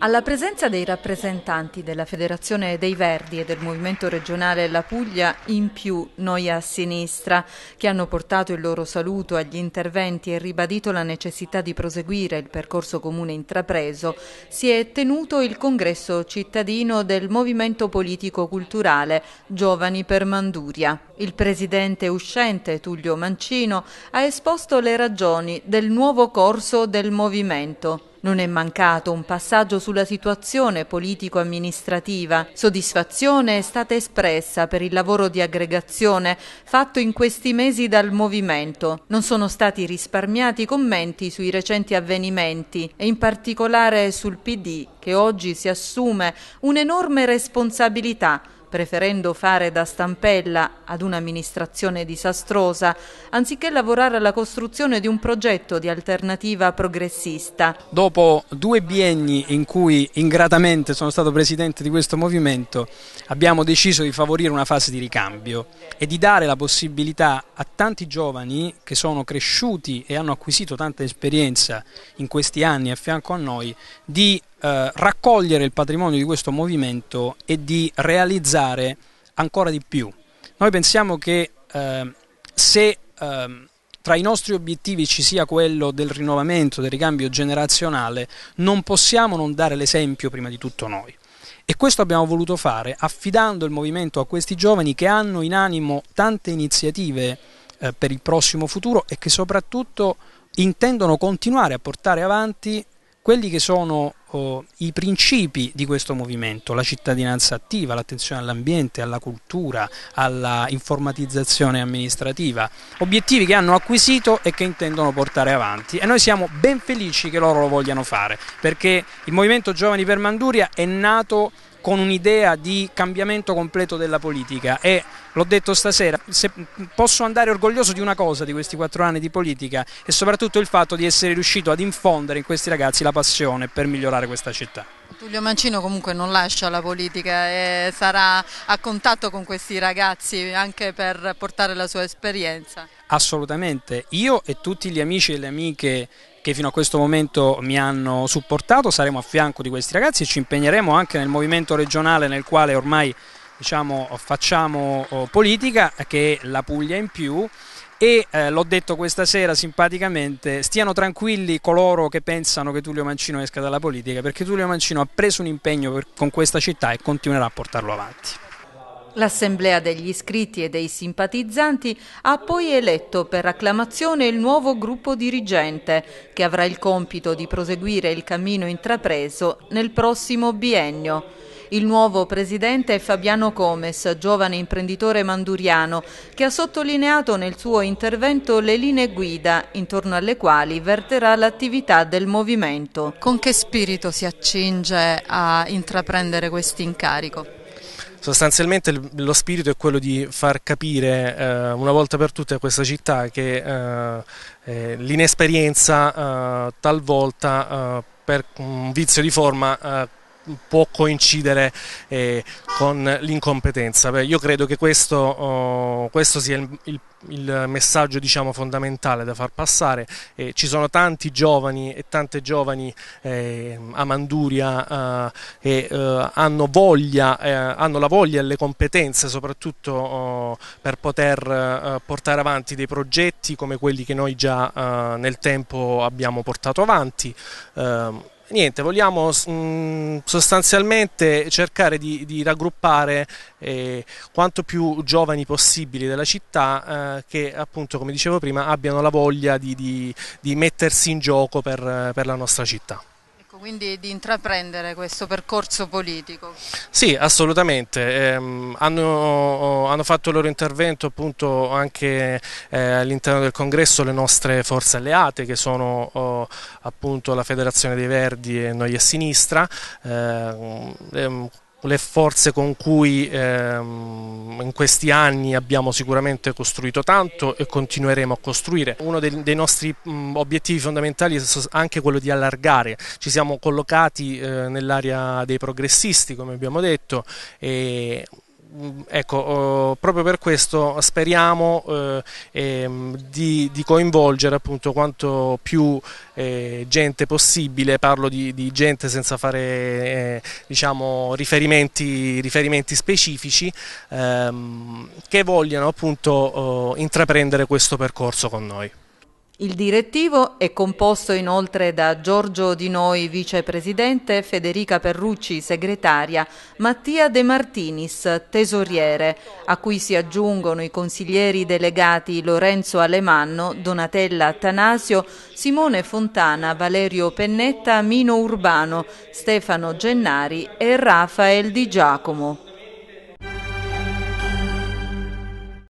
Alla presenza dei rappresentanti della Federazione dei Verdi e del Movimento regionale La Puglia in più Noi a Sinistra, che hanno portato il loro saluto agli interventi e ribadito la necessità di proseguire il percorso comune intrapreso, si è tenuto il congresso cittadino del Movimento Politico-Culturale Giovani per Manduria. Il presidente uscente Tullio Mancino ha esposto le ragioni del nuovo corso del movimento non è mancato un passaggio sulla situazione politico-amministrativa. Soddisfazione è stata espressa per il lavoro di aggregazione fatto in questi mesi dal Movimento. Non sono stati risparmiati commenti sui recenti avvenimenti e in particolare sul PD che oggi si assume un'enorme responsabilità preferendo fare da stampella ad un'amministrazione disastrosa, anziché lavorare alla costruzione di un progetto di alternativa progressista. Dopo due bienni in cui ingratamente sono stato presidente di questo movimento, abbiamo deciso di favorire una fase di ricambio e di dare la possibilità a tanti giovani che sono cresciuti e hanno acquisito tanta esperienza in questi anni a fianco a noi di eh, raccogliere il patrimonio di questo movimento e di realizzare ancora di più. Noi pensiamo che eh, se eh, tra i nostri obiettivi ci sia quello del rinnovamento, del ricambio generazionale, non possiamo non dare l'esempio prima di tutto noi. E questo abbiamo voluto fare affidando il movimento a questi giovani che hanno in animo tante iniziative eh, per il prossimo futuro e che soprattutto intendono continuare a portare avanti quelli che sono oh, i principi di questo movimento, la cittadinanza attiva, l'attenzione all'ambiente, alla cultura, alla informatizzazione amministrativa, obiettivi che hanno acquisito e che intendono portare avanti e noi siamo ben felici che loro lo vogliano fare perché il Movimento Giovani per Manduria è nato con un'idea di cambiamento completo della politica e l'ho detto stasera, posso andare orgoglioso di una cosa di questi quattro anni di politica e soprattutto il fatto di essere riuscito ad infondere in questi ragazzi la passione per migliorare questa città. Tullio Mancino comunque non lascia la politica e sarà a contatto con questi ragazzi anche per portare la sua esperienza. Assolutamente, io e tutti gli amici e le amiche che fino a questo momento mi hanno supportato saremo a fianco di questi ragazzi e ci impegneremo anche nel movimento regionale nel quale ormai diciamo, facciamo oh, politica, che è la Puglia in più e eh, l'ho detto questa sera simpaticamente, stiano tranquilli coloro che pensano che Tullio Mancino esca dalla politica, perché Tullio Mancino ha preso un impegno per, con questa città e continuerà a portarlo avanti. L'Assemblea degli iscritti e dei simpatizzanti ha poi eletto per acclamazione il nuovo gruppo dirigente che avrà il compito di proseguire il cammino intrapreso nel prossimo biennio. Il nuovo presidente è Fabiano Comes, giovane imprenditore manduriano, che ha sottolineato nel suo intervento le linee guida intorno alle quali verterà l'attività del movimento. Con che spirito si accinge a intraprendere questo incarico? sostanzialmente lo spirito è quello di far capire eh, una volta per tutte a questa città che eh, eh, l'inesperienza eh, talvolta eh, per un vizio di forma eh, può coincidere con l'incompetenza. Io credo che questo, oh, questo sia il, il il messaggio diciamo, fondamentale da far passare. Eh, ci sono tanti giovani e tante giovani eh, a Manduria che eh, eh, hanno, eh, hanno, la voglia e le competenze soprattutto oh, per poter eh, portare avanti dei progetti come quelli che noi già nel tempo abbiamo portato avanti. Ehm, niente, vogliamo mm, sostanzialmente cercare di, di raggruppare eh, quanto più giovani possibili della città eh, che appunto come dicevo prima abbiano la voglia di, di, di mettersi in gioco per, per la nostra città quindi di intraprendere questo percorso politico. Sì, assolutamente. Eh, hanno, hanno, fatto il loro intervento appunto anche eh, all'interno del congresso le nostre forze alleate che sono oh, appunto la Federazione dei Verdi e Noi a Sinistra. Eh, le forze con cui ehm, in questi anni abbiamo sicuramente costruito tanto e continueremo a costruire. Uno dei, dei nostri mh, obiettivi fondamentali è anche quello di allargare, ci siamo collocati eh, nell'area dei progressisti come abbiamo detto e Mm, ecco, oh, proprio per questo speriamo eh, ehm, di, di, coinvolgere appunto quanto più eh, gente possibile, parlo di, di gente senza fare eh, diciamo, riferimenti, riferimenti, specifici, ehm, che vogliano appunto oh, intraprendere questo percorso con noi. Il direttivo è composto inoltre da Giorgio Di Noi, vicepresidente, Federica Perrucci, segretaria, Mattia De Martinis, tesoriere, a cui si aggiungono i consiglieri delegati Lorenzo Alemanno, Donatella Attanasio, Simone Fontana, Valerio Pennetta, Mino Urbano, Stefano Gennari e Rafael Di Giacomo.